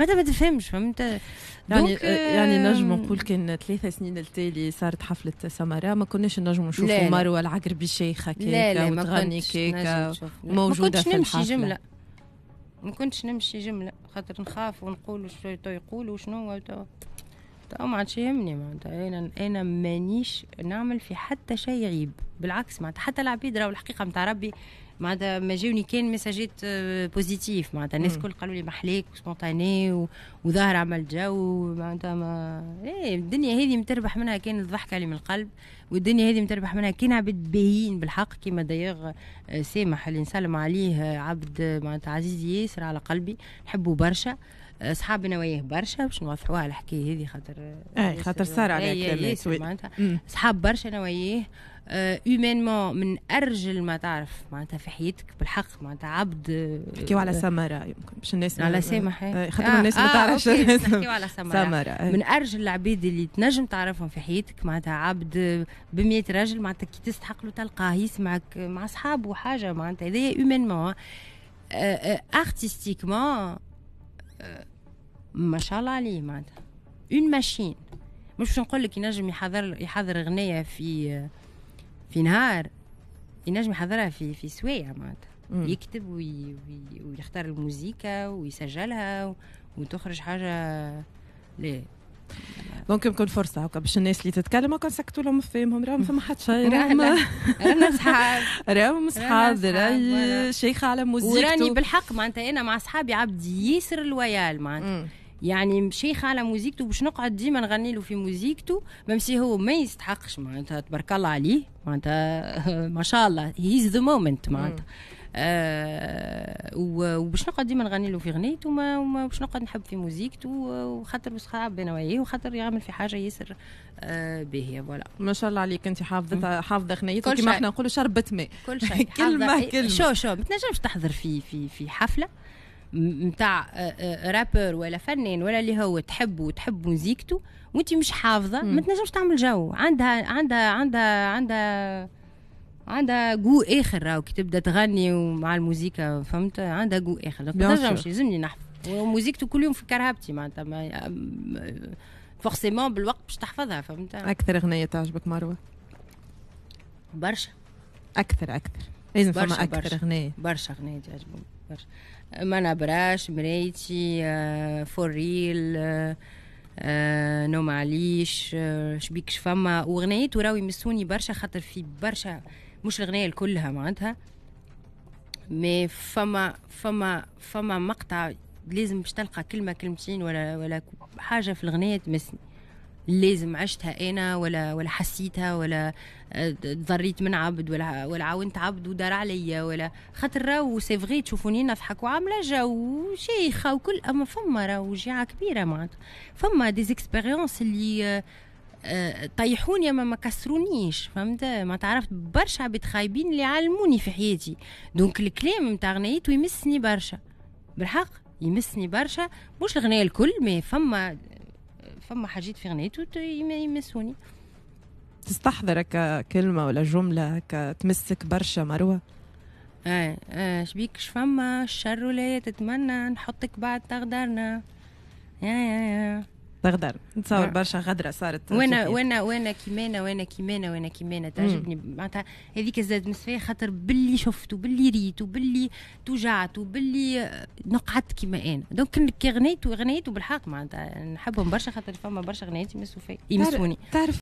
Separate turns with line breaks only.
ماذا ما تفهمش فهمت يعني آه، يعني euh، نجم نقول كان ثلاثة سنين التالي صارت حفلة سمراء ما كناش نجم نشوفوا مروة العقربي شيخة كيكة وتغني كيكا موجودة في الحفلة جملة
ما كنتش نمشي جملة خاطر نخاف ونقول تو يقولوا شنو هو تو ما عادش يهمني معناتها انا انا مانيش نعمل في حتى شيء عيب بالعكس معناتها حتى العبيد راهو الحقيقة متاع ربي معناتها ما جاوني كان مساجات بوزيتيف آه، معناتها الناس الكل قالوا لي محليك وسبونتاني وظاهر عمل جو معناتها ما ايه الدنيا هذه متربح منها كان الضحكه اللي من القلب والدنيا هذه متربح منها كان عبد باهيين بالحق كيما دايوغ آه، سامح اللي نسلم عليه آه، عبد معناتها عزيز ياسر على قلبي نحبه برشا اصحابنا وياه برشا باش نوضحوها الحكايه هذه خاطر آه، اي خاطر صار عليها كلام معناتها اصحاب برشا انا وياه هيومانمون من ارجل ما تعرف معناتها في حياتك بالحق معناتها عبد نحكيو آه، على سمارة يمكن باش الناس على سامح آه، خاطر الناس ما تعرفش نحكيو على سمارة من ارجل العباد اللي تنجم تعرفهم في حياتك معناتها عبد ب 100 راجل معناتها كي تستحق له تلقاه يسمعك مع اصحابه حاجه معناتها هذايا هيومانمون ارتستيكمون آه، ما شاء الله عليه معناتها اون ماشين مش باش نقول لك ينجم يحضر يحضر اغنيه في آه، في نهار ينجم يحضرها في في سوايع معناتها يكتب وي وي ويختار الموزيكا ويسجلها وتخرج حاجة لا
دونك يمكن فرصه هكا باش الناس اللي تتكلم هكا نسكتوا لهم فيهم راهم فما حد شيء راهم راهم صحاب راهم صحاب راهي شيخه
على موزيكتو وراني بالحق معناتها انا مع صحابي عبد ياسر الويال معناتها يعني شيخ على موزيكته باش نقعد ديما نغني له في موزيكته بمسي هو ما يستحقش معناتها تبارك الله عليه معناتها ما شاء الله هيز ذا مومنت معناتها آه وباش نقعد ديما نغني له في غنيته وباش نقعد نحب في موزيكته وخاطر صعب انا وياه وخاطر يعمل في حاجه ياسر آه باهيه فوالا ما شاء الله عليك انت حافظه حافظه غنيتك كيما احنا نقولوا شربت ماء كل شيء كلمه إيه، كلمه شو شو ما تنجمش تحضر في في في حفله نتاع آه، آه، رابر ولا فنان ولا اللي هو تحبه وتحب مزيكته وانت مش حافظه ما تنجمش تعمل جو عندها عندها عندها عندها عندها جو اخر راهو كي تبدا تغني ومع الموسيقى فهمت عندها جو اخر ما نجمش لازمني نحفظ وموزيكته كل يوم في كرهبتي معناتها فورسيمون بالوقت باش تحفظها فهمت اكثر
اغنيه تعجبك مروه
برشا اكثر اكثر لازم فما اكثر اغنيه برشا اغنيه تعجبهم برشا ما نبراش مرايتي فور آه، ريل آه، آه، نو معليش شبيك شفما وغنيت وراوي مسوني برشا خاطر في برشا مش الاغنيه كلها معناتها مي فما فما فما مقطع لازم باش تلقى كلمه كلمتين ولا ولا حاجه في الاغنيه تمسني لازم عشتها انا ولا ولا حسيتها ولا آه، تضريت من عبد ولا ولا عاونت عبد ودار عليا ولا خاطر راهو سي فغي تشوفوني نضحك وعامله جو شيخه وكل اما فما راهو جيعه كبيره معناتها فما ديزيكسبيريونس اللي آه، طيحوني اما ما كسرونيش فهمت ما تعرفت برشا عباد خايبين اللي علموني في حياتي دونك الكلام نتاع غنيت يمسني برشا بالحق يمسني برشا مش الغناء الكل مي فما فما حاجات في غنيته يمسوني تستحضرك كلمه ولا جمله تمسك برشا مروه اه, آه، شبيك شفما الشر ولا تتمنى نحطك بعد تغدرنا يا يا يا
غدر نتصور آه. برشا غدره صارت وانا وانا
وانا كيمانه وانا كيمانه وانا كيمانه تعجبني معناتها هذيك زاد مسفيه خاطر باللي شفت وباللي ريت وباللي توجعت وباللي نقعدت كيما انا دونك كي غنيت وغنيت وبالحق معناتها نحبهم برشا خاطر فما برشا غنيات يمسوا فيا يمسوني تعرف